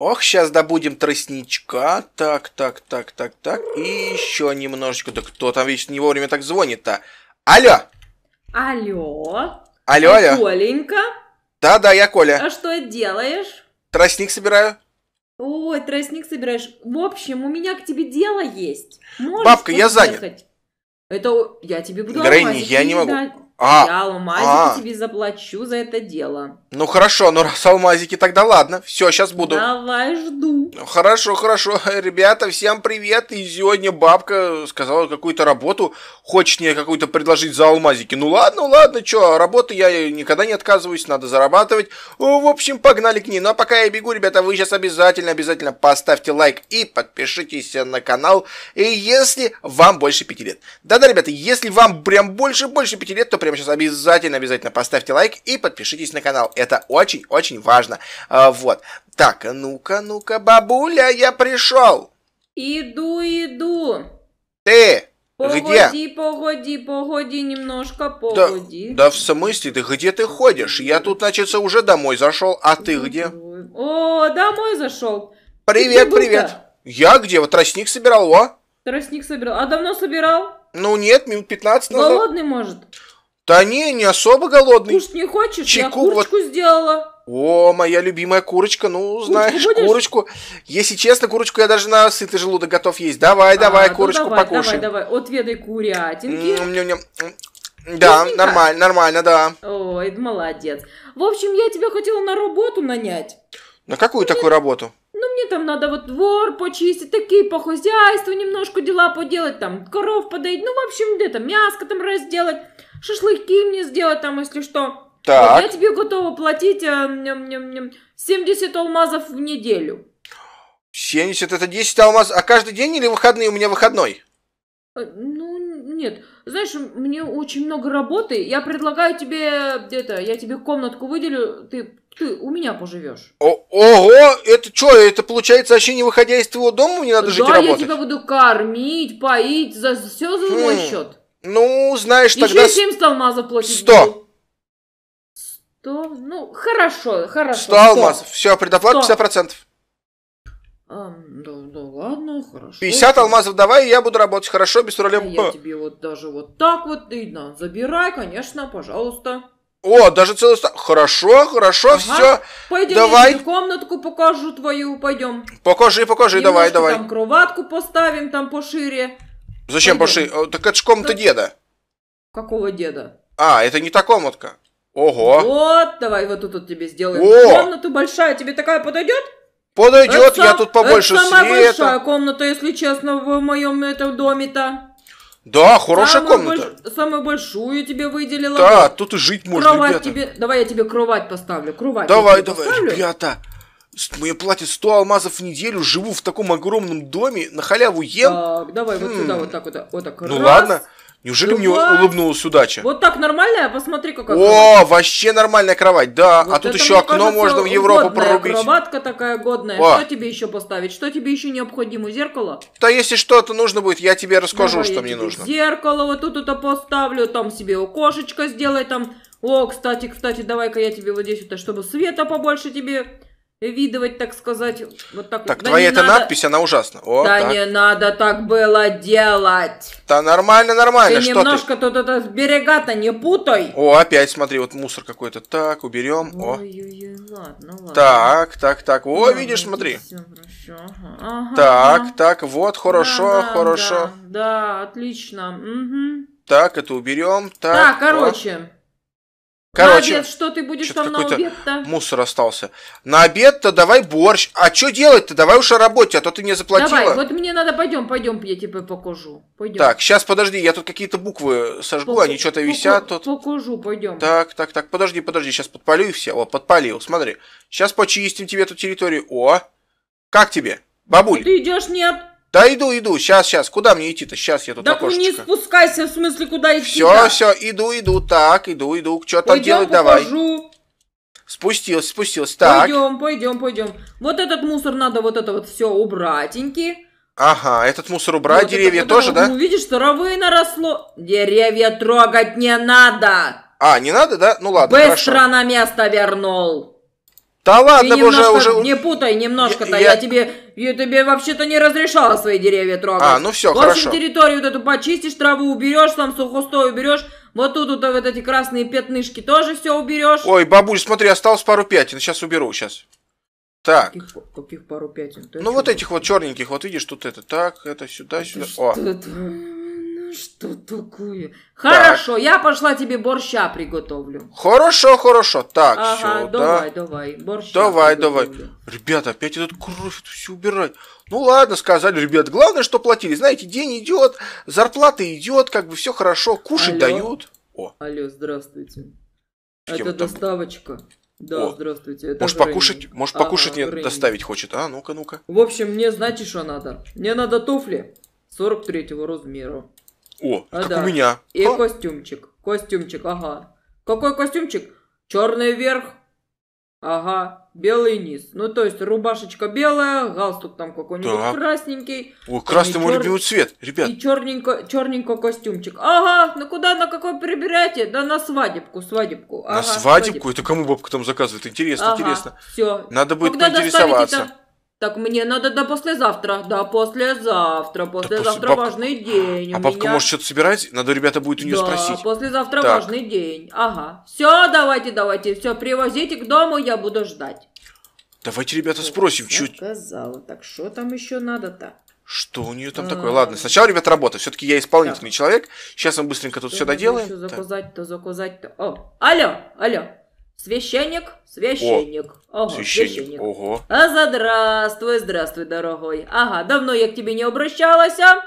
Ох, сейчас добудем тростничка. Так, так, так, так, так. И еще немножечко. Да кто там вечно не вовремя так звонит-то? Алло! Алло! Алло, алло! Коленька? Да, да, я Коля. А что делаешь? Тростник собираю. Ой, тростник собираешь. В общем, у меня к тебе дело есть. Можешь Бабка, я занят. Это я тебе буду Грэнни, я не могу. Дать. А, я алмазики а. тебе заплачу за это дело. Ну хорошо, ну раз алмазики, тогда ладно. Все, сейчас буду. Давай, жду. Ну, хорошо, хорошо. Ребята, всем привет. И сегодня бабка сказала какую-то работу. Хочет мне какую-то предложить за алмазики. Ну ладно, ладно, что, работы я никогда не отказываюсь, надо зарабатывать. В общем, погнали к ней. Ну а пока я бегу, ребята, вы сейчас обязательно, обязательно поставьте лайк и подпишитесь на канал, если вам больше пяти лет. Да-да, ребята, если вам прям больше, больше пяти лет, то прям прямо сейчас обязательно, обязательно поставьте лайк и подпишитесь на канал. Это очень-очень важно. А, вот. Так, а ну-ка, ну-ка, бабуля, я пришел. Иду, иду. Ты? Погоди, где? погоди, погоди немножко, погоди. Да, да в смысле, ты где ты ходишь? Я тут, значит, уже домой зашел, а ты где? О, домой зашел. Привет, привет. Я где? Вот тростник собирал, о. Тростник собирал. А давно собирал? Ну нет, минут 15 назад. Голодный, может? Да не, не особо голодный. Кушать не хочешь? Чайку Я курочку вот... сделала. О, моя любимая курочка, ну, курочку знаешь, будешь? курочку. Если честно, курочку я даже на сытый желудок готов есть. Давай, а, давай, ну курочку давай, покушаем. Давай, давай, отведай курятинки. Да, Вкусненько. нормально, нормально, да. Ой, молодец. В общем, я тебя хотела на работу нанять. На какую мне, ну, такую работу? Ну, мне там надо вот двор почистить, такие по хозяйству немножко дела поделать, там коров подоить, ну, в общем, где-то мяско там разделать шашлыки мне сделать там, если что. Так. Вот я тебе готова платить 70 э, алмазов в неделю. 70 это 10 алмазов, а каждый день или выходные? У меня выходной. Э, ну, нет. Знаешь, мне очень много работы. Я предлагаю тебе где-то, я тебе комнатку выделю, ты, ты у меня поживешь. О, ого! Это что, это получается вообще не выходя из твоего дома, мне надо жить да, и работать? я тебя буду кормить, поить, за все за мой хм. счет. Ну, знаешь, тогда... Еще 70 алмазов платить 100. 100? Ну, хорошо, хорошо. 100 алмазов. Все, предоплата 100. 50%. А, да, да ладно, хорошо. 50 что? алмазов давай, я буду работать. Хорошо, без проблем. А я тебе вот даже вот так вот, и на, забирай, конечно, пожалуйста. О, даже целый ста... Хорошо, хорошо, ага. все. Пойдем, давай. я комнатку покажу твою, пойдем. Покажи, покажи, Немножко давай, давай. там кроватку поставим там пошире. Зачем пошли? Э, так это же комната как... деда. Какого деда? А, это не та комнатка. Ого. Вот, давай вот тут вот тебе сделаем. О! Комната большая, тебе такая подойдет? Подойдет, это я сам... тут побольше это самая света. большая комната, если честно, в моем этом доме-то. Да, хорошая самую комната. Больш... Самую большую тебе выделила. Да, тут и жить можно, кровать ребята. Тебе... Давай я тебе кровать поставлю. Кровать давай, давай, поставлю. ребята мне платят 100 алмазов в неделю, живу в таком огромном доме, на халяву ем. Так, давай вот сюда, хм. вот так вот, вот так. Ну ладно. Неужели мне улыбнулась удача? Вот так нормальная, посмотри, какая О, кровать. вообще нормальная кровать, да. Вот а тут еще окно кажется, можно в Европу прорубить. Кроватка такая годная. О. Что тебе еще поставить? Что тебе еще необходимо? Зеркало? Да если что-то нужно будет, я тебе расскажу, Давай, что мне нужно. Зеркало вот тут это поставлю, там себе окошечко сделай, там. О, кстати, кстати, давай-ка я тебе вот здесь вот, чтобы света побольше тебе видывать, так сказать, вот так. Так, да твоя эта надо... надпись, она ужасна. О, да так. не надо так было делать. Да нормально, нормально. Ты что немножко ты? тут это берега-то не путай. О, опять смотри, вот мусор какой-то. Так, уберем. Ой-ой-ой, ладно, ладно. Так, так, так. О, да, видишь, смотри. Все Ага, так, ага. так, вот, хорошо, да, да, хорошо. Да, да отлично. Угу. Так, это уберем. Так, так короче. О. Короче, на обед что ты будешь там на обед-то? Мусор остался. На обед-то давай борщ. А что делать-то? Давай уж о работе, а то ты не заплатила. Давай, вот мне надо, пойдем, пойдем, я тебе покажу. Пойдем. Так, сейчас подожди, я тут какие-то буквы сожгу, Пок... они что-то висят Пок... тут. Покажу, пойдем. Так, так, так, подожди, подожди, сейчас подпалю и все. О, подпалил, смотри. Сейчас почистим тебе эту территорию. О, как тебе, бабуль? А ты идешь, нет? Да иду, иду, сейчас, сейчас, куда мне идти-то? Сейчас я тут да на ну не спускайся, в смысле, куда идти? Все, да? все, иду, иду, так, иду, иду, что там делать, давай. Покажу. Спустился, спустился, так. Пойдем, пойдем, пойдем. Вот этот мусор надо вот это вот все убратеньки. Ага, этот мусор убрать, вот деревья это, тоже, это, да? Увидишь, ну, травы наросло. Деревья трогать не надо. А, не надо, да? Ну ладно, Быстро хорошо. на место вернул. Да ладно, ты уже, уже... Не путай немножко-то, я, я... я тебе... Я тебе вообще-то не разрешала свои деревья трогать. А, ну все, Вашу хорошо. территорию вот эту почистишь, траву уберешь, там сухостой уберешь, вот тут вот, вот эти красные пятнышки тоже все уберешь. Ой, бабуль, смотри, осталось пару пятен, сейчас уберу, сейчас. Так. Каких, каких пару пятен? Ты ну вот этих вот черненьких, вот видишь, тут это так, это сюда, это сюда. Что О. Это? Что такое? Хорошо, так. я пошла тебе борща приготовлю. Хорошо, хорошо. Так, ага, все, давай, да? давай, борща. Давай, приготовлю. давай. Ребята, опять этот кровь, это все убирать. Ну ладно, сказали, ребят, главное, что платили. Знаете, день идет, зарплата идет, как бы все хорошо, кушать Алло. дают. О. Алло, здравствуйте. это доставочка. Да, О. здравствуйте. Это может Грэнни. покушать, может ага, покушать мне Грэнни. доставить хочет. А, ну-ка, ну-ка. В общем, мне знаете, что надо? Мне надо туфли 43 размера. О, а как да. у меня. И а? костюмчик. Костюмчик, ага. Какой костюмчик? Черный верх. Ага, белый низ. Ну, то есть рубашечка белая, галстук там какой-нибудь да. красненький. О, красный мой чер... любимый цвет, ребят. И черненько, черненько костюмчик. Ага, ну куда, на какой прибирайте? Да на свадебку, свадебку. Ага, на свадебку? свадебку? Это кому бабка там заказывает? Интересно, ага, интересно. Все. Надо будет ну, когда поинтересоваться. Так мне надо до послезавтра, до послезавтра, послезавтра после... важный баб... день. А у бабка меня... может что-то собирать? Надо, ребята, будет у нее да, спросить. послезавтра так. важный день. Ага. Все, давайте, давайте, все, привозите к дому, я буду ждать. Давайте, ребята, спросим, чуть. Сказала, так что там еще надо-то? Что у нее там а... такое? Ладно, сначала, ребята, работа. Все-таки я исполнительный так. человек. Сейчас мы быстренько тут что все доделаем. Что заказать-то, заказать-то? О, алло, алло. Священник, священник. О, ого, священник. священник. Ого. А здравствуй, здравствуй, дорогой. Ага, давно я к тебе не обращалась, а?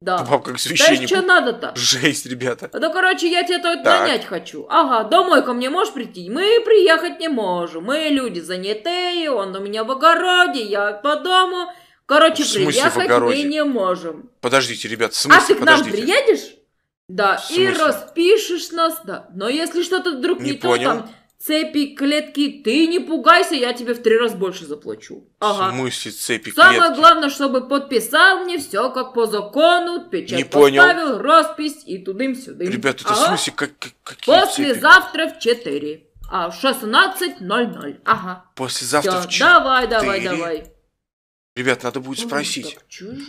Да. Вам как священник. Да что надо-то? Жесть, ребята. Да, короче, я тебя тут нанять хочу. Ага, домой ко мне можешь прийти? Мы приехать не можем. Мы люди занятые, он у меня в огороде, я по дому. Короче, в приехать в мы не можем. Подождите, ребят, в а смысле? А ты к нам приедешь? Да, и распишешь нас, да. Но если что-то вдруг не, не то, там цепи, клетки. Ты не пугайся, я тебе в три раза больше заплачу. Ага. В смысле цепи, Самое главное, чтобы подписал мне все как по закону, печать не поставил, роспись и тудым-сюдым. Ребята, это ага. в смысле как, как, какие Послезавтра цепи? в четыре. А, в 16.00. Ага. Послезавтра Всё, в четыре. Давай, давай, давай. Ребят, надо будет спросить.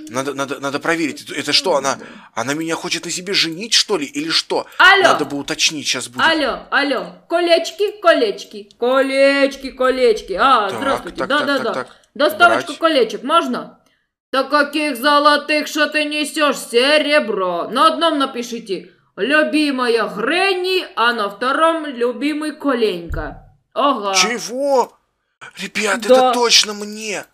Надо, надо, надо проверить. Это что, она, она меня хочет на себе женить, что ли, или что? Алло. Надо бы уточнить сейчас будет. Алло, алло, колечки, колечки, колечки, колечки. А, так, здравствуйте, да-да-да. Доставочку Брать. колечек можно? Да каких золотых, что ты несешь, серебро. На одном напишите «Любимая Гренни», а на втором «Любимый Коленька». Ага. Чего? Ребят, да. это точно мне.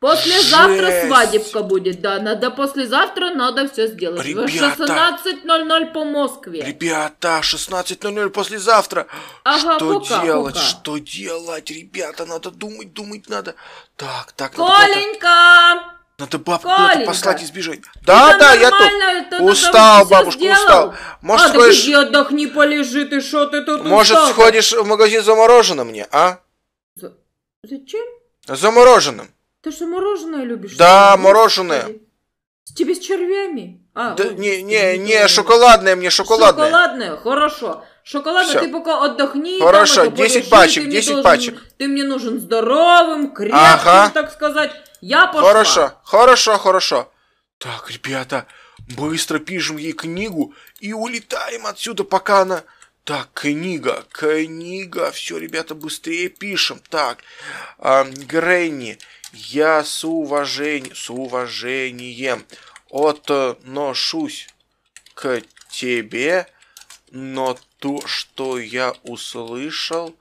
Послезавтра Жесть. свадебка будет, да. Надо послезавтра надо все сделать. Ребята. 16.00 по Москве. Ребята, 16.00 послезавтра. Ага, что хука, делать? Хука. Что делать, ребята? Надо думать, думать надо. Так, так, Коленька! Надо бабку куда-то послать и сбежать. Да, да, я тут. Устал, бабушка, сделал. устал. Может, а, сходишь... так отдохни, полежи, ты что ты тут Может, устал сходишь в магазин за мороженым мне, а? За... Зачем? За мороженым. Ты что, мороженое любишь? Да, что мороженое. Тебе с червями? А, да, ой, не, не, не, шоколадное мне, шоколадное. Шоколадное, хорошо. Шоколадное, Все. ты пока отдохни. Хорошо, там, 10 полежи, пачек, 10 должен, пачек. Ты мне нужен здоровым, крепким, ага. так сказать. Я пошла. Хорошо, хорошо, хорошо. Так, ребята, быстро пишем ей книгу и улетаем отсюда, пока она... Так, книга, книга, все, ребята, быстрее пишем. Так, э, Гренни, я с уважением, с уважением отношусь к тебе, но то, что я услышал,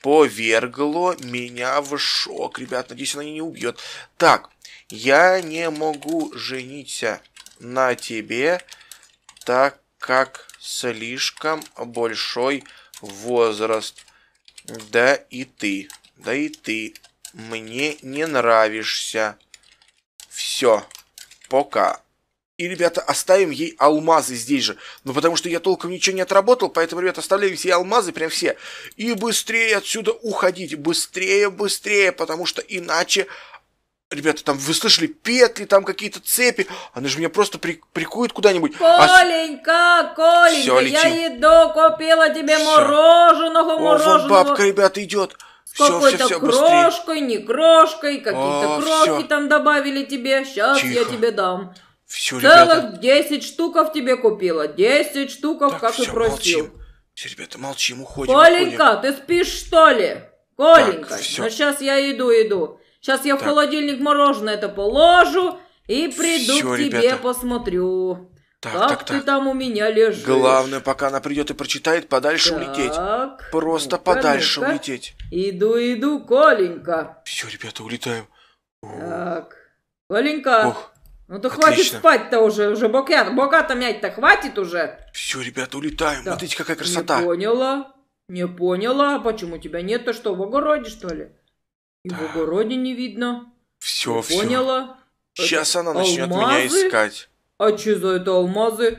повергло меня в шок. Ребят, надеюсь, она не убьет. Так, я не могу жениться на тебе, так как слишком большой возраст. Да и ты, да и ты мне не нравишься. Все, пока. И, ребята, оставим ей алмазы здесь же. Ну, потому что я толком ничего не отработал, поэтому, ребята, оставляем все алмазы, прям все. И быстрее отсюда уходить, быстрее, быстрее, потому что иначе ребята, там вы слышали петли, там какие-то цепи, она же меня просто при, прикует куда-нибудь. А Коленька, а... Коленька, Все, я еду, купила тебе Все. мороженого, мороженого. О, вон бабка, ребята, идет. С какой-то крошкой, не крошкой, какие-то крошки все. там добавили тебе. Сейчас Тихо. я тебе дам. Все, Целых ребята. 10 штуков тебе купила. 10 штуков, так, как все, и просил. Молчим. Все, ребята, молчим, уходим. Коленька, уходим. ты спишь, что ли? Коленька, так, ну сейчас я иду, иду. Сейчас я так. в холодильник мороженое это положу и приду Всё, к тебе ребята. посмотрю. Так, как так, ты так. там у меня лежишь? Главное, пока она придет и прочитает, подальше так. улететь. Просто ну подальше ну улететь. Иду, иду, Коленька. Все, ребята, улетаем. Так. Коленька. Ох. Ну то хватит спать-то уже, уже бока, бока-то мять-то хватит уже. Все, ребята, улетаем. Так. Смотрите, какая красота. Не поняла, не поняла. А почему тебя нет-то что, в огороде, что ли? И да. не видно. Все, все. Поняла? Сейчас это она начнет меня искать. А че за это алмазы?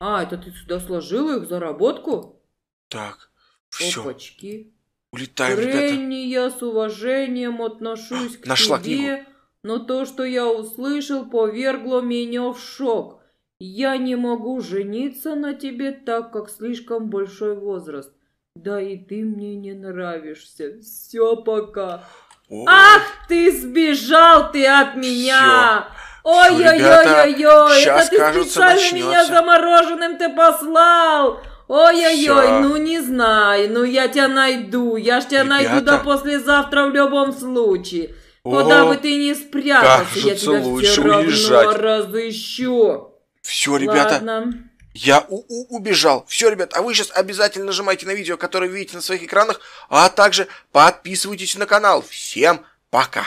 А, это ты сюда сложила их заработку? Так, все. Опачки. Улетаем, Гренни, ребята. я с уважением отношусь а, к нашла тебе, книгу. но то, что я услышал, повергло меня в шок. Я не могу жениться на тебе, так как слишком большой возраст. Да и ты мне не нравишься. Все, пока. Ах, ты сбежал ты от меня! Ой-ой-ой-ой-ой, это ты кажется, специально начнется. меня замороженным ты послал! Ой-ой-ой, ну не знаю, ну я тебя найду, я ж тебя Ребята. найду до послезавтра в любом случае. Куда бы ты ни спрятался, кажется, я тебя все равно уезжать. разыщу. Все, ребята, Ладно. Я у -у убежал. Все, ребят, а вы сейчас обязательно нажимайте на видео, которое видите на своих экранах, а также подписывайтесь на канал. Всем пока!